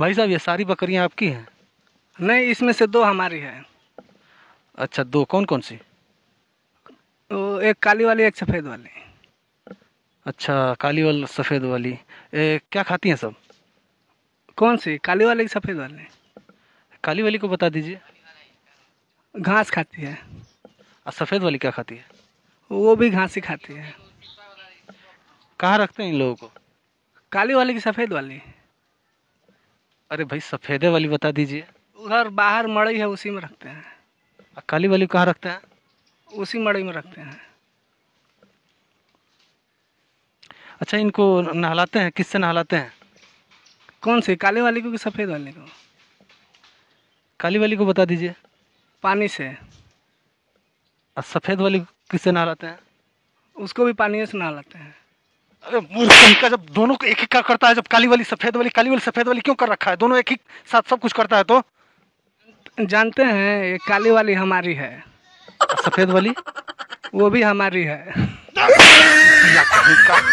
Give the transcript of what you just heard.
भाई साहब ये सारी बकरियाँ आपकी हैं नहीं इसमें से दो हमारी है अच्छा दो कौन कौन सी वो एक काली वाली एक सफ़ेद वाली अच्छा काली वाली सफ़ेद वाली ए, क्या खाती हैं सब कौन सी काली वाली की सफ़ेद वाली काली वाली को बता दीजिए घास खाती है और सफ़ेद वाली क्या खाती है वो भी घास ही खाती है कहाँ रखते हैं इन लोगों को काली वाली की सफ़ेद वाली अरे भाई सफ़ेदे वाली बता दीजिए उधर बाहर मड़ई है उसी में रखते हैं और काली वाली कहाँ रखते हैं उसी मड़ई में रखते हैं अच्छा इनको नहलाते हैं किससे नहलाते हैं कौन से काले वाले को कि सफ़ेद वाले को काली वाली को बता दीजिए पानी से और सफ़ेद वाली किससे नहलाते हैं उसको भी पानी से नहलाते हैं अरे मूर्ख का जब दोनों को एक ही का करता है जब काली वाली सफेद वाली काली वाली सफेद वाली क्यों कर रखा है दोनों एक ही साथ सब कुछ करता है तो जानते हैं ये काली वाली हमारी है सफेद वाली वो भी हमारी है